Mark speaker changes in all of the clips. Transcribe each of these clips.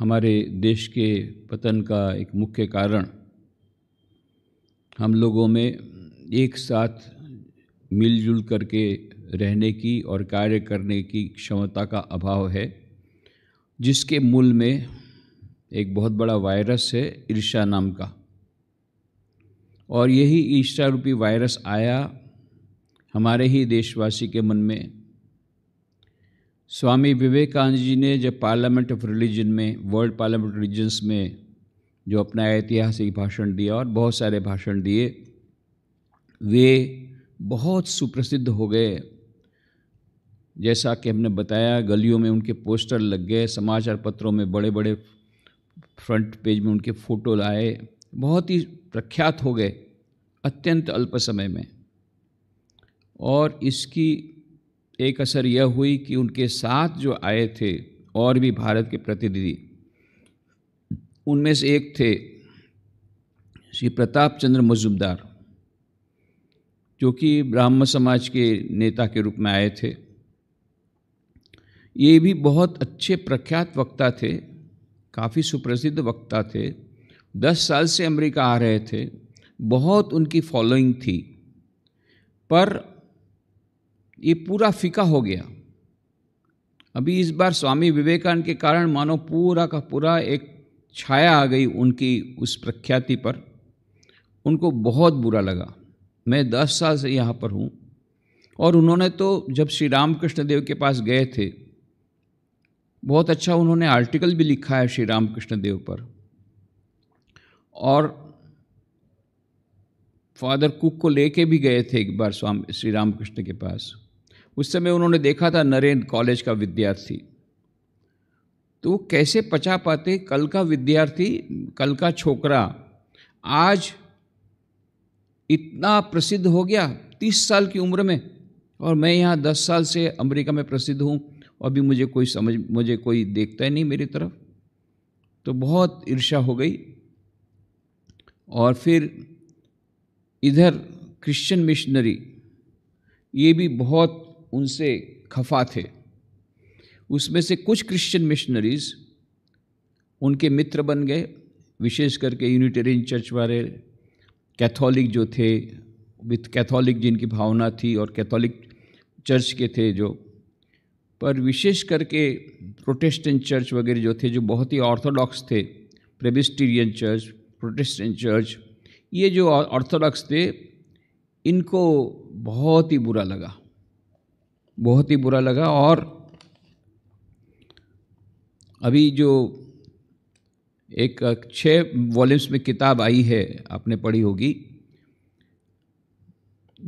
Speaker 1: हमारे देश के पतन का एक मुख्य कारण हम लोगों में एक साथ मिलजुल करके रहने की और कार्य करने की क्षमता का अभाव है जिसके मूल में एक बहुत बड़ा वायरस है ईर्षा नाम का और यही ईर्षा रूपी वायरस आया हमारे ही देशवासी के मन में स्वामी विवेकानंद जी ने जब पार्लियामेंट ऑफ रिलीजन में वर्ल्ड पार्लियामेंट रिलीजन्स में जो अपना ऐतिहासिक भाषण दिया और बहुत सारे भाषण दिए वे बहुत सुप्रसिद्ध हो गए जैसा कि हमने बताया गलियों में उनके पोस्टर लग गए समाचार पत्रों में बड़े बड़े फ्रंट पेज में उनके फ़ोटो लाए बहुत ही प्रख्यात हो गए अत्यंत अल्प समय में और इसकी एक असर यह हुई कि उनके साथ जो आए थे और भी भारत के प्रतिनिधि उनमें से एक थे श्री प्रताप चंद्र मजुमदार जो कि ब्राह्मण समाज के नेता के रूप में आए थे ये भी बहुत अच्छे प्रख्यात वक्ता थे काफ़ी सुप्रसिद्ध वक्ता थे दस साल से अमेरिका आ रहे थे बहुत उनकी फॉलोइंग थी पर ये पूरा फीका हो गया अभी इस बार स्वामी विवेकानंद के कारण मानो पूरा का पूरा एक छाया आ गई उनकी उस प्रख्याति पर उनको बहुत बुरा लगा मैं दस साल से यहाँ पर हूँ और उन्होंने तो जब श्री रामकृष्ण देव के पास गए थे बहुत अच्छा उन्होंने आर्टिकल भी लिखा है श्री रामकृष्ण देव पर और फादर कुक को लेके भी गए थे एक बार स्वामी श्री रामकृष्ण के पास उस समय उन्होंने देखा था नरेंद्र कॉलेज का विद्यार्थी तो वो कैसे पचा पाते कल का विद्यार्थी कल का छोकरा आज इतना प्रसिद्ध हो गया तीस साल की उम्र में और मैं यहाँ दस साल से अमेरिका में प्रसिद्ध हूँ अभी मुझे कोई समझ मुझे कोई देखता ही नहीं मेरी तरफ तो बहुत ईर्षा हो गई और फिर इधर क्रिश्चियन मिशनरी ये भी बहुत उनसे खफा थे उसमें से कुछ क्रिश्चियन मिशनरीज उनके मित्र बन गए विशेष करके यूनिटेरियन चर्च वाले कैथोलिक जो थे विथ कैथोलिक जिनकी भावना थी और कैथोलिक चर्च के थे जो पर विशेष करके प्रोटेस्टेंट चर्च वगैरह जो थे जो बहुत ही ऑर्थोडॉक्स थे प्रेबिस्टीरियन चर्च प्रोटेस्टेंट चर्च ये जो ऑर्थोडॉक्स थे इनको बहुत ही बुरा लगा बहुत ही बुरा लगा और अभी जो एक छः वॉल्यूम्स में किताब आई है आपने पढ़ी होगी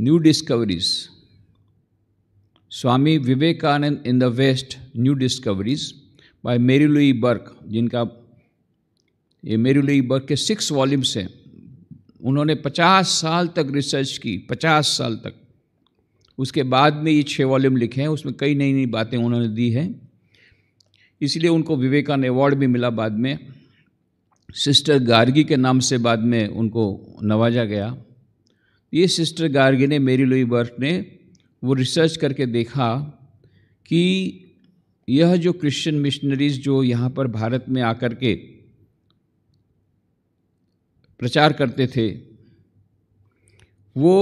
Speaker 1: new discoveries Swami Vivekananda in the west new discoveries by Mary Louise Burke जिनका ये मेरी लुई बर्क के सिक्स वॉल्यूम्स हैं उन्होंने पचास साल तक रिसर्च की पचास साल तक उसके बाद में ये छः वॉल्यूम लिखे हैं उसमें कई नई नई बातें उन्होंने दी हैं इसलिए उनको विवेकानंद अवार्ड भी मिला बाद में सिस्टर गार्गी के नाम से बाद में उनको नवाजा गया ये सिस्टर गार्गी ने मेरी लुई बर्ट ने वो रिसर्च करके देखा कि यह जो क्रिश्चियन मिशनरीज जो यहाँ पर भारत में आकर के प्रचार करते थे वो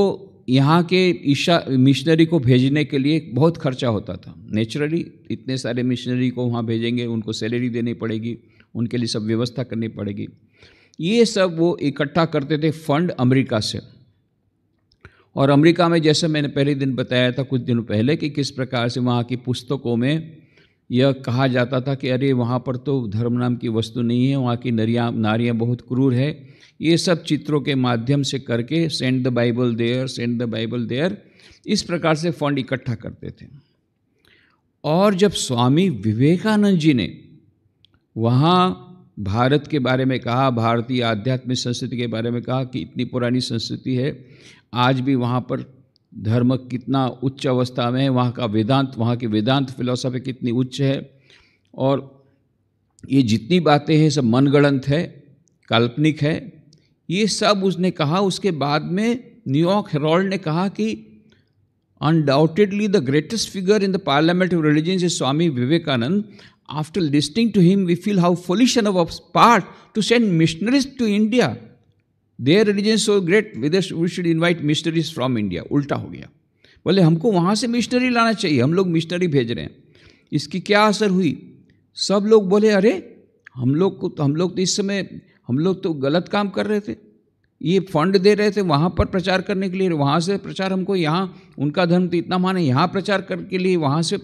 Speaker 1: यहाँ के ईशा मिशनरी को भेजने के लिए बहुत खर्चा होता था नेचुरली इतने सारे मिशनरी को वहाँ भेजेंगे उनको सैलरी देनी पड़ेगी उनके लिए सब व्यवस्था करनी पड़ेगी ये सब वो इकट्ठा करते थे फंड अमेरिका से और अमेरिका में जैसे मैंने पहले दिन बताया था कुछ दिनों पहले कि किस प्रकार से वहाँ की पुस्तकों में यह कहा जाता था कि अरे वहाँ पर तो धर्म नाम की वस्तु नहीं है वहाँ की नरियाँ नारियाँ बहुत क्रूर है ये सब चित्रों के माध्यम से करके send the Bible there send the Bible there इस प्रकार से फंड इकट्ठा करते थे और जब स्वामी विवेकानंद जी ने वहाँ भारत के बारे में कहा भारतीय आध्यात्मिक संस्कृति के बारे में कहा कि इतनी पुरानी संस्कृति है आज भी वहाँ पर धर्म कितना उच्च अवस्था में है वहाँ का वेदांत वहाँ की वेदांत फिलोसफी कितनी उच्च है और ये जितनी बातें हैं सब मनगणंत है काल्पनिक है ये सब उसने कहा उसके बाद में न्यूयॉर्क हेरोल्ड ने कहा कि undoubtedly the greatest figure in the Parliament of religion is Swami Vivekananda after listening to him we feel how foolish of part to send missionaries to India their religion so great विदेश we should invite missionaries from India उल्टा हो गया बोले हमको वहाँ से missionary लाना चाहिए हम लोग मिशनरी भेज रहे हैं इसकी क्या असर हुई सब लोग बोले अरे हम लोग को तो हम लोग तो इस समय हम लोग तो गलत काम कर रहे थे ये फंड दे रहे थे वहाँ पर प्रचार करने के लिए वहाँ से प्रचार हमको यहाँ उनका धर्म तो इतना माने यहाँ प्रचार करने के लिए वहाँ से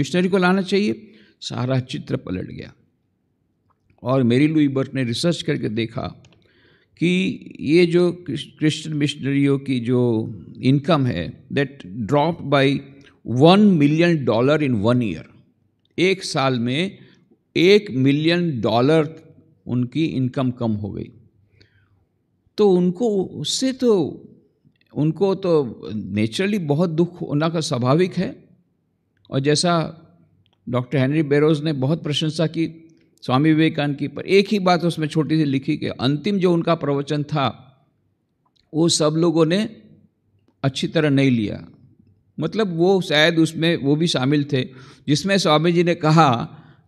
Speaker 1: मिशनरी को लाना चाहिए सारा चित्र पलट गया और मेरी लुई बर्ट ने रिसर्च करके देखा कि ये जो क्रिश्चियन मिशनरियों की जो इनकम है that drop by one million dollar in one year एक साल में एक मिलियन डॉलर उनकी इनकम कम हो गई तो उनको उससे तो उनको तो नेचुरली बहुत दुख होना का स्वाभाविक है और जैसा डॉक्टर हेनरी बेरोज ने बहुत प्रशंसा की स्वामी विवेकानंद की पर एक ही बात उसमें छोटी सी लिखी कि अंतिम जो उनका प्रवचन था वो सब लोगों ने अच्छी तरह नहीं लिया मतलब वो शायद उसमें वो भी शामिल थे जिसमें स्वामी जी ने कहा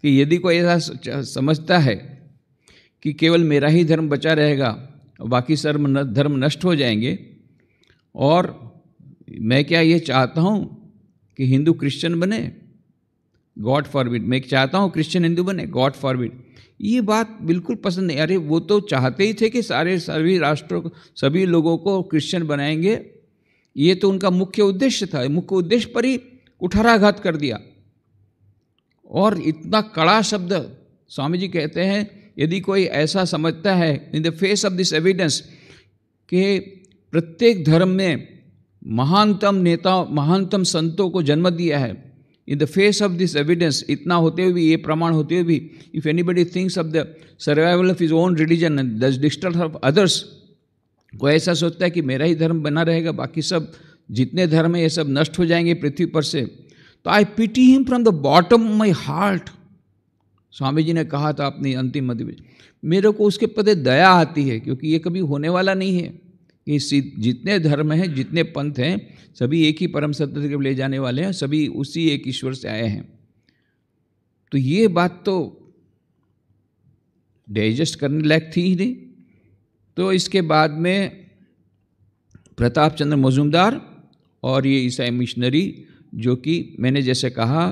Speaker 1: कि यदि कोई ऐसा समझता है कि केवल मेरा ही धर्म बचा रहेगा बाकी सर्व धर्म नष्ट हो जाएंगे और मैं क्या ये चाहता हूँ कि हिंदू क्रिश्चियन बने गॉड फॉरविड मैं चाहता हूँ क्रिश्चियन हिंदू बने गॉड फॉरविड ये बात बिल्कुल पसंद नहीं अरे वो तो चाहते ही थे कि सारे सभी राष्ट्रों को सभी लोगों को क्रिश्चियन बनाएंगे ये तो उनका मुख्य उद्देश्य था मुख्य उद्देश्य पर ही कुठाराघात कर दिया और इतना कड़ा शब्द स्वामी जी कहते हैं यदि कोई ऐसा समझता है in the face of this evidence कि प्रत्येक धर्म में महानतम नेताओं महानतम संतों को जन्म दिया है in the face of this evidence इतना होते हुए भी ये प्रमाण होते हुए भी if anybody thinks of the survival of his own religion and the destruction of others को ऐसा सोचता है कि मेरा ही धर्म बना रहेगा बाकी सब जितने धर्म है ये सब नष्ट हो जाएंगे पृथ्वी पर से तो I pity him from the bottom my heart Swami ji ने कहा था अपनी अंतिम मध्य मेरे को उसके पते दया आती है क्योंकि ये कभी होने वाला नहीं है कि जितने धर्म हैं जितने पंथ हैं सभी एक ही परम सत्य के ले जाने वाले हैं सभी उसी एक ईश्वर से आए हैं तो ये बात तो डाइजेस्ट करने लायक थी ही नहीं तो इसके बाद में प्रताप चंद्र मजूमदार और ये ईसाई मिशनरी जो कि मैंने जैसे कहा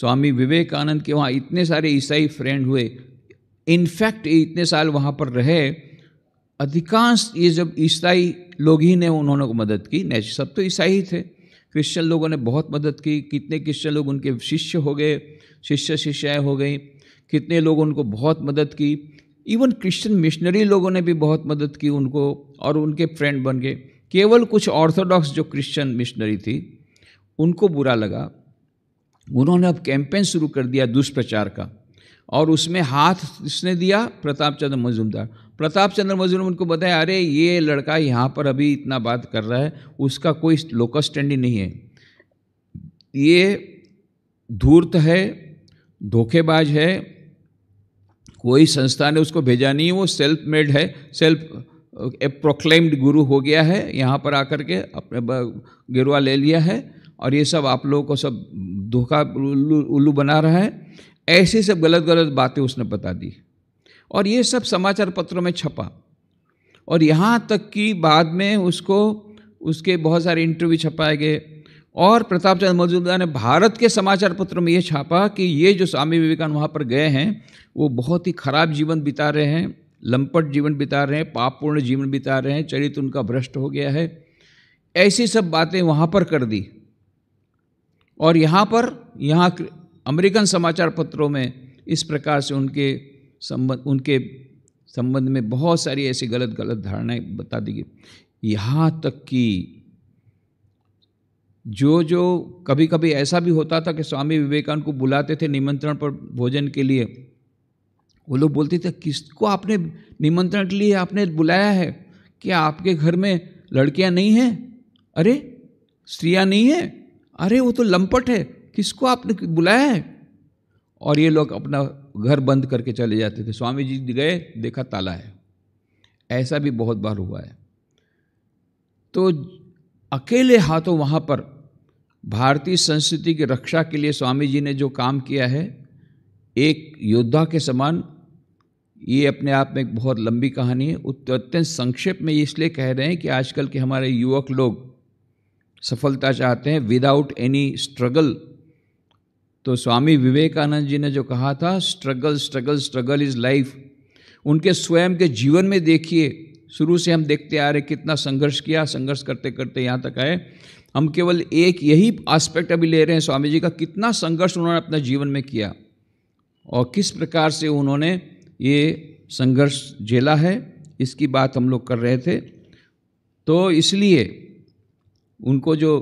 Speaker 1: स्वामी विवेकानंद के वहाँ इतने सारे ईसाई फ्रेंड हुए इनफैक्ट इतने साल वहाँ पर रहे अधिकांश ये जब ईसाई लोग ही ने उन्होंने को मदद की नेच सब तो ईसाई ही थे क्रिश्चियन लोगों ने बहुत मदद की कितने क्रिश्चियन लोग उनके शिष्य हो गए शिष्य शिष्याएँ हो गई कितने लोग उनको बहुत मदद की इवन क्रिश्चियन मिशनरी लोगों ने भी बहुत मदद की उनको और उनके फ्रेंड बन गए केवल कुछ ऑर्थोडॉक्स जो क्रिश्चियन मिशनरी थी उनको बुरा लगा उन्होंने अब कैंपेन शुरू कर दिया दुष्प्रचार का और उसमें हाथ इसने दिया प्रताप चंद्र मजूमदार प्रताप चंद्र मौर्य ने उनको बताया अरे ये लड़का यहाँ पर अभी इतना बात कर रहा है उसका कोई लोकल स्टैंडिंग नहीं है ये धूर्त है धोखेबाज है कोई संस्था ने उसको भेजा नहीं वो सेल्फ मेड है सेल्फ ए प्रोक्लेम्ड गुरु हो गया है यहाँ पर आकर के अपने गिरुआ ले लिया है और ये सब आप लोगों को सब धोखा उल्लू बना रहा है ऐसी सब गलत गलत बातें उसने बता दी और ये सब समाचार पत्रों में छपा और यहाँ तक कि बाद में उसको उसके बहुत सारे इंटरव्यू छपाए गए और प्रताप चंद्र मौजूदार ने भारत के समाचार पत्रों में ये छापा कि ये जो स्वामी विवेकानंद वहाँ पर गए हैं वो बहुत ही खराब जीवन बिता रहे हैं लंपट जीवन बिता रहे हैं पापपूर्ण जीवन बिता रहे हैं चरित्र उनका भ्रष्ट हो गया है ऐसी सब बातें वहाँ पर कर दी और यहाँ पर यहाँ अमेरिकन समाचार पत्रों में इस प्रकार से उनके संबंध उनके संबंध में बहुत सारी ऐसी गलत गलत धारणाएं बता दी गई यहाँ तक कि जो जो कभी कभी ऐसा भी होता था कि स्वामी विवेकानंद को बुलाते थे निमंत्रण पर भोजन के लिए वो लोग बोलते थे किसको आपने निमंत्रण के लिए आपने बुलाया है क्या आपके घर में लड़कियां नहीं हैं अरे स्त्रियां नहीं हैं अरे वो तो लंपट है किसको आपने बुलाया है और ये लोग अपना घर बंद करके चले जाते थे स्वामी जी गए देखा ताला है ऐसा भी बहुत बार हुआ है तो अकेले हाथों वहाँ पर भारतीय संस्कृति की रक्षा के लिए स्वामी जी ने जो काम किया है एक योद्धा के समान ये अपने आप में एक बहुत लंबी कहानी है अत्यंत संक्षेप में ये इसलिए कह रहे हैं कि आजकल के हमारे युवक लोग सफलता चाहते हैं विदाउट एनी स्ट्रगल तो स्वामी विवेकानंद जी ने जो कहा था struggle struggle struggle is life उनके स्वयं के जीवन में देखिए शुरू से हम देखते आ रहे कितना संघर्ष किया संघर्ष करते करते यहाँ तक आए हम केवल एक यही आस्पेक्ट अभी ले रहे हैं स्वामी जी का कितना संघर्ष उन्होंने अपने जीवन में किया और किस प्रकार से उन्होंने ये संघर्ष झेला है इसकी बात हम लोग कर रहे थे तो इसलिए उनको जो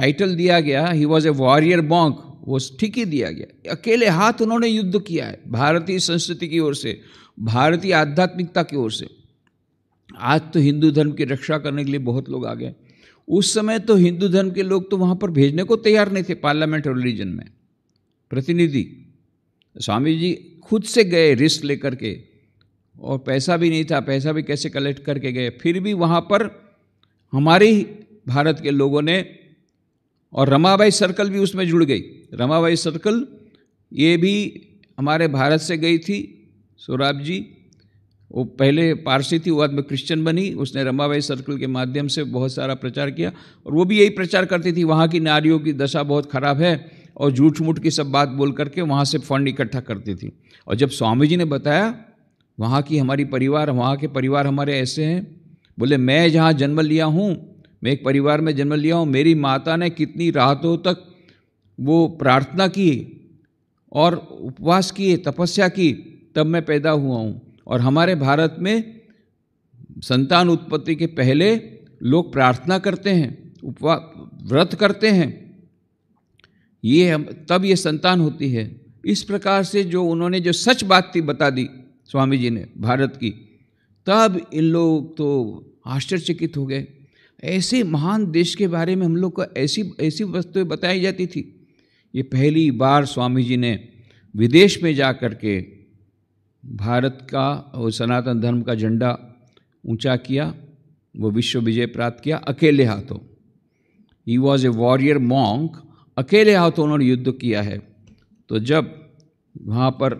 Speaker 1: टाइटल दिया गया ही वॉज ए वॉरियर बॉन्क वो ठीक ही दिया गया अकेले हाथ उन्होंने युद्ध किया है भारतीय संस्कृति की ओर से भारतीय आध्यात्मिकता की ओर से आज तो हिंदू धर्म की रक्षा करने के लिए बहुत लोग आ गए उस समय तो हिंदू धर्म के लोग तो वहाँ पर भेजने को तैयार नहीं थे पार्लियामेंट और रिलीजन में प्रतिनिधि स्वामी जी खुद से गए रिस्क लेकर के और पैसा भी नहीं था पैसा भी कैसे कलेक्ट करके गए फिर भी वहाँ पर हमारे भारत के लोगों ने और रमाबाई सर्कल भी उसमें जुड़ गई रमाबाई सर्कल ये भी हमारे भारत से गई थी सौराब जी वो पहले पारसी थी वो बाद में क्रिश्चियन बनी उसने रमाबाई सर्कल के माध्यम से बहुत सारा प्रचार किया और वो भी यही प्रचार करती थी वहाँ की नारियों की दशा बहुत खराब है और झूठ मूठ की सब बात बोल करके वहाँ से फंड इकट्ठा करती थी और जब स्वामी जी ने बताया वहाँ की हमारी परिवार वहाँ के परिवार हमारे ऐसे हैं बोले मैं जहाँ जन्म लिया हूँ मैं एक परिवार में जन्म लिया हूँ मेरी माता ने कितनी रातों तक वो प्रार्थना की और उपवास किए तपस्या की तब मैं पैदा हुआ हूँ और हमारे भारत में संतान उत्पत्ति के पहले लोग प्रार्थना करते हैं उपवा व्रत करते हैं ये हम तब ये संतान होती है इस प्रकार से जो उन्होंने जो सच बात थी बता दी स्वामी जी ने भारत की तब इन लोग तो आश्चर्यचकित हो गए ऐसे महान देश के बारे में हम लोग को ऐसी ऐसी वस्तुएं बताई जाती थी ये पहली बार स्वामी जी ने विदेश में जा कर के भारत का और सनातन धर्म का झंडा ऊंचा किया वो विश्व विजय प्राप्त किया अकेले हाथों ही वॉज ए वॉरियर मॉन्क अकेले हाथों उन्होंने युद्ध किया है तो जब वहाँ पर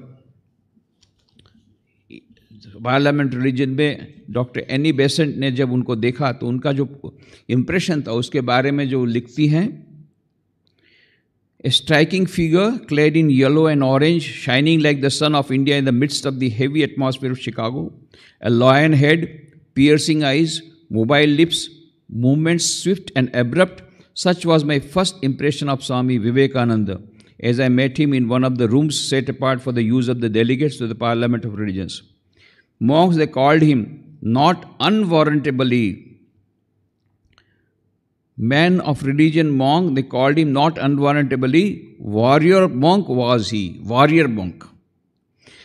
Speaker 1: पार्लियामेंट रिलीजन में डॉक्टर एनी बेसेंट ने जब उनको देखा तो उनका जो इम्प्रेशन था उसके बारे में जो लिखती हैं a striking figure clad in yellow and orange shining like the sun of India in the midst of the heavy atmosphere of Chicago a lion head piercing eyes mobile lips movement swift and abrupt such was my first impression of Swami Vivekananda as I met him in one of the rooms set apart for the use of the delegates to the Parliament of religions Monks, they called him not unwarrantably. Man of religion, monk, they called him not unwarrantably. Warrior monk was he, warrior monk.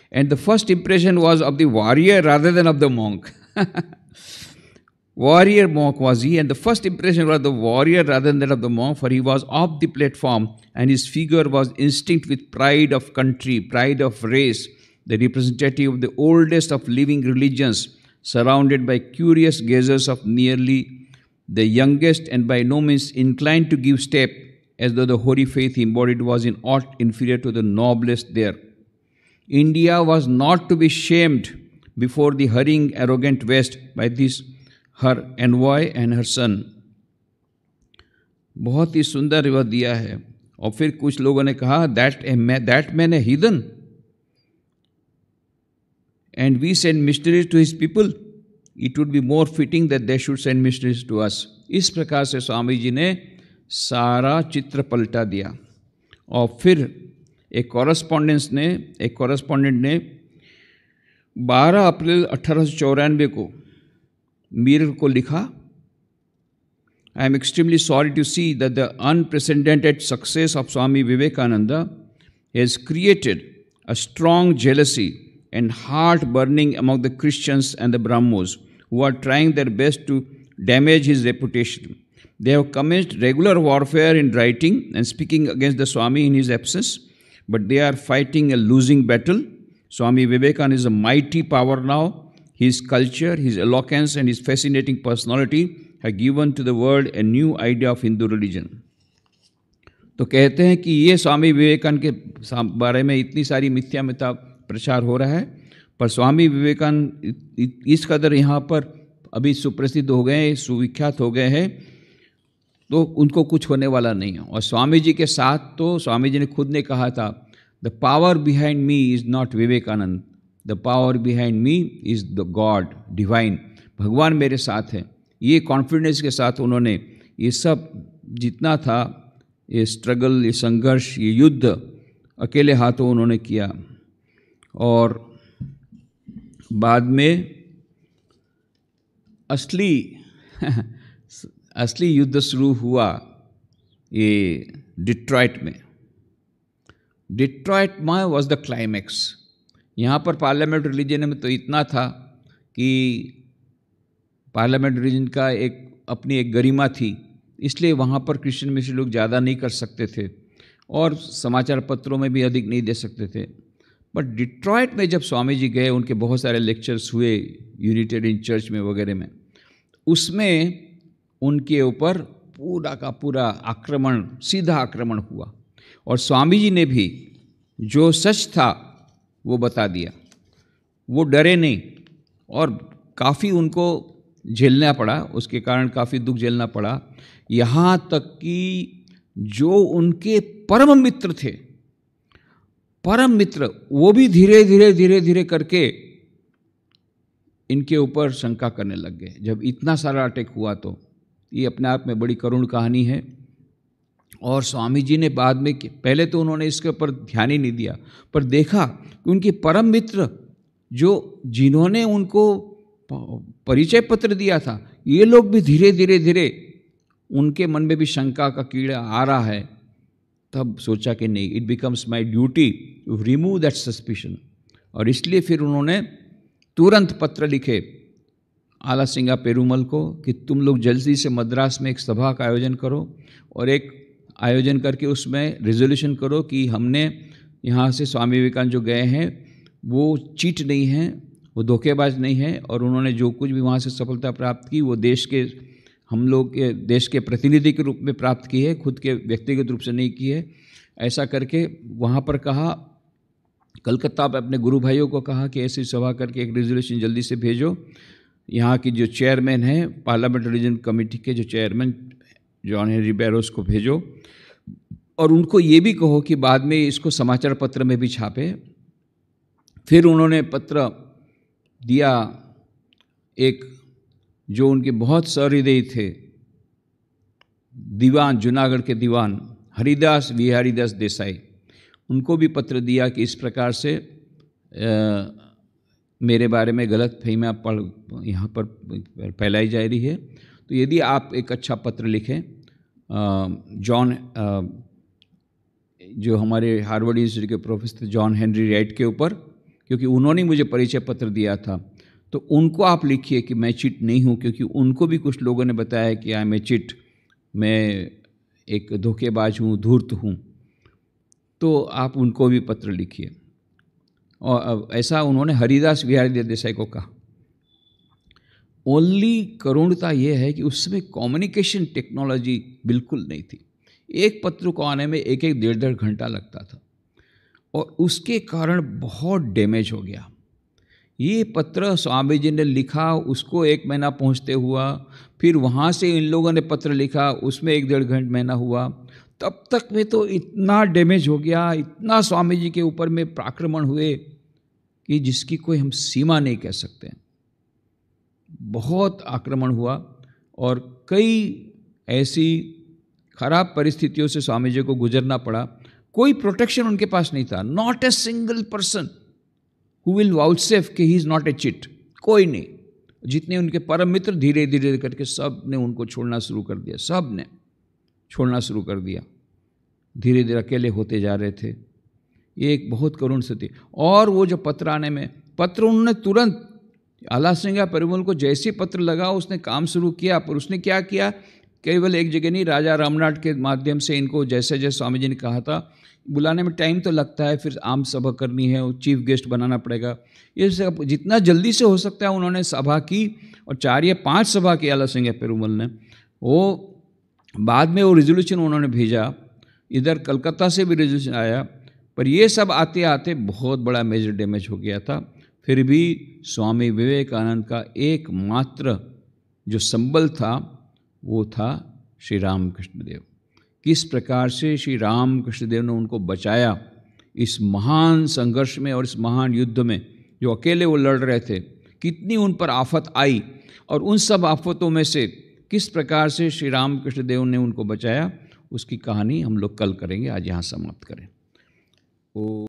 Speaker 1: And the first impression was of the warrior rather than of the monk. warrior monk was he, and the first impression was the warrior rather than of the monk, for he was off the platform, and his figure was instinct with pride of country, pride of race, the representative of the oldest of living religions, surrounded by curious gazers of nearly the youngest and by no means inclined to give step, as though the holy faith embodied was in aught inferior to the noblest there. India was not to be shamed before the hurrying, arrogant West by this her envoy and her son. बहुत ही सुंदर वह दिया है और फिर कुछ लोगों ने कहा that that man a heathen and we send mysteries to his people it would be more fitting that they should send mysteries to us इस प्रकार से स्वामी जी ने सारा चित्र पलटा दिया और फिर एक कॉरस्पॉन्डेंस ने एक कॉरस्पॉन्डेंट ने 12 अप्रैल अठारह को मीर को लिखा I am extremely sorry to see that the unprecedented success of Swami Vivekananda has created a strong jealousy and heart burning among the Christians and the Brahmos, who are trying their best to damage his reputation. They have commenced regular warfare in writing and speaking against the Swami in his absence, but they are fighting a losing battle. Swami Vivekananda is a mighty power now. His culture, his eloquence, and his fascinating personality have given to the world a new idea of Hindu religion. तो कहते हैं कि ये स्वामी विवेकानंद के बारे में इतनी सारी मिथ्या मिथ्या प्रचार हो रहा है पर स्वामी विवेकानंद इस कदर यहाँ पर अभी सुप्रसिद्ध हो गए हैं सुविख्यात हो गए हैं तो उनको कुछ होने वाला नहीं है और स्वामी जी के साथ तो स्वामी जी ने खुद ने कहा था the power behind me is not Vivekananda the power behind me is the God divine भगवान मेरे साथ हैं ये कॉन्फिडेंस के साथ उन्होंने ये सब जितना था ये स्ट्रगल ये संघर्ष ये युद्ध अकेले हाथों उन्होंने किया और बाद में असली असली युद्ध शुरू हुआ ये डिट्रॉयट में डिट्रॉयट में वॉज द क्लाइमैक्स यहाँ पर पार्लियामेंट रिलीजन में तो इतना था कि पार्लियामेंट रिलीजन का एक अपनी एक गरिमा थी इसलिए वहाँ पर क्रिश्चियन मिशन लोग ज़्यादा नहीं कर सकते थे और समाचार पत्रों में भी अधिक नहीं दे सकते थे बट डिट्रॉयट में जब स्वामी जी गए उनके बहुत सारे लेक्चर्स हुए इन चर्च में वगैरह में उसमें उनके ऊपर पूरा का पूरा आक्रमण सीधा आक्रमण हुआ और स्वामी जी ने भी जो सच था वो बता दिया वो डरे नहीं और काफ़ी उनको झेलना पड़ा उसके कारण काफ़ी दुख झेलना पड़ा यहाँ तक कि जो उनके परम मित्र थे परम मित्र वो भी धीरे धीरे धीरे धीरे करके इनके ऊपर शंका करने लग गए जब इतना सारा अटैक हुआ तो ये अपने आप में बड़ी करुण कहानी है और स्वामी जी ने बाद में पहले तो उन्होंने इसके ऊपर ध्यान ही नहीं दिया पर देखा कि उनके परम मित्र जो जिन्होंने उनको परिचय पत्र दिया था ये लोग भी धीरे धीरे धीरे उनके मन में भी शंका का कीड़ा आ रहा है तब सोचा कि नहीं it becomes my duty to remove that suspicion और इसलिए फिर उन्होंने तुरंत पत्र लिखे आला सिंगा पेरूमल को कि तुम लोग जल्दी से मद्रास में एक सभा का आयोजन करो और एक आयोजन करके उसमें रेजोल्यूशन करो कि हमने यहाँ से स्वामी विवेकानंद जो गए हैं वो चीट नहीं हैं वो धोखेबाज नहीं हैं और उन्होंने जो कुछ भी वहाँ से सफलता प्राप्त की वो देश के हम लोग के देश के प्रतिनिधि के रूप में प्राप्त की है खुद के व्यक्तिगत रूप से नहीं की है ऐसा करके वहाँ पर कहा कलकत्ता पर अपने गुरु भाइयों को कहा कि ऐसी सभा करके एक रिजोल्यूशन जल्दी से भेजो यहाँ की जो चेयरमैन हैं पार्लियामेंट रिलीजन कमेटी के जो चेयरमैन जॉन हेनरी बैरोस को भेजो और उनको ये भी कहो कि बाद में इसको समाचार पत्र में भी छापे फिर उन्होंने पत्र दिया एक जो उनके बहुत सहृदय थे दीवान जूनागढ़ के दीवान हरिदास विहारीदास देसाई उनको भी पत्र दिया कि इस प्रकार से आ, मेरे बारे में गलत फहमियाँ पढ़ यहाँ पर फैलाई जा रही है तो यदि आप एक अच्छा पत्र लिखें जॉन जो हमारे हार्वर्ड यूनिवर्सिटी के प्रोफेसर जॉन हेनरी राइट के ऊपर क्योंकि उन्होंने मुझे परिचय पत्र दिया था तो उनको आप लिखिए कि मैं चिट नहीं हूँ क्योंकि उनको भी कुछ लोगों ने बताया कि आई मैं चिट मैं एक धोखेबाज हूँ धूर्त हूँ तो आप उनको भी पत्र लिखिए और ऐसा उन्होंने हरिदास बिहारी देसाई को कहा ओनली करुणता यह है कि उस समय कम्युनिकेशन टेक्नोलॉजी बिल्कुल नहीं थी एक पत्र को आने में एक एक डेढ़ डेढ़ घंटा लगता था और उसके कारण बहुत डैमेज हो गया ये पत्र स्वामी जी ने लिखा उसको एक महीना पहुंचते हुआ फिर वहाँ से इन लोगों ने पत्र लिखा उसमें एक डेढ़ घंटे महीना हुआ तब तक में तो इतना डैमेज हो गया इतना स्वामी जी के ऊपर में प्राक्रमण हुए कि जिसकी कोई हम सीमा नहीं कह सकते बहुत आक्रमण हुआ और कई ऐसी खराब परिस्थितियों से स्वामी जी को गुजरना पड़ा कोई प्रोटेक्शन उनके पास नहीं था not a single person who will vouchsafe कि he is not a cheat कोई नहीं जितने उनके परम मित्र धीरे धीरे करके सब ने उनको छोड़ना शुरू कर दिया सब ने छोड़ना शुरू कर दिया धीरे धीरे अकेले होते जा रहे थे ये एक बहुत करुण स्थिति और वो जो पत्र आने में पत्र उन्होंने तुरंत आला सिंह परिमल को जैसे पत्र लगा उसने काम शुरू किया पर उसने क्या किया केवल एक जगह नहीं राजा रामनाथ के माध्यम से इनको जैसे जैसे स्वामी जी ने कहा था बुलाने में टाइम तो लगता है फिर आम सभा करनी है चीफ गेस्ट बनाना पड़ेगा ये सब जितना जल्दी से हो सकता है उन्होंने सभा की और चार या पांच सभा की आला सिंह पेरूमल ने वो बाद में वो रेजोल्यूशन उन्होंने भेजा इधर कलकत्ता से भी रेजोल्यूशन आया पर ये सब आते आते बहुत बड़ा मेजर डैमेज हो गया था फिर भी स्वामी विवेकानंद का एकमात्र जो संबल था वो था श्री राम कृष्णदेव किस प्रकार से श्री राम कृष्णदेव ने उनको बचाया इस महान संघर्ष में और इस महान युद्ध में जो अकेले वो लड़ रहे थे कितनी उन पर आफत आई और उन सब आफतों में से किस प्रकार से श्री राम कृष्णदेव ने उनको बचाया उसकी कहानी हम लोग कल करेंगे आज यहाँ समाप्त करें ओ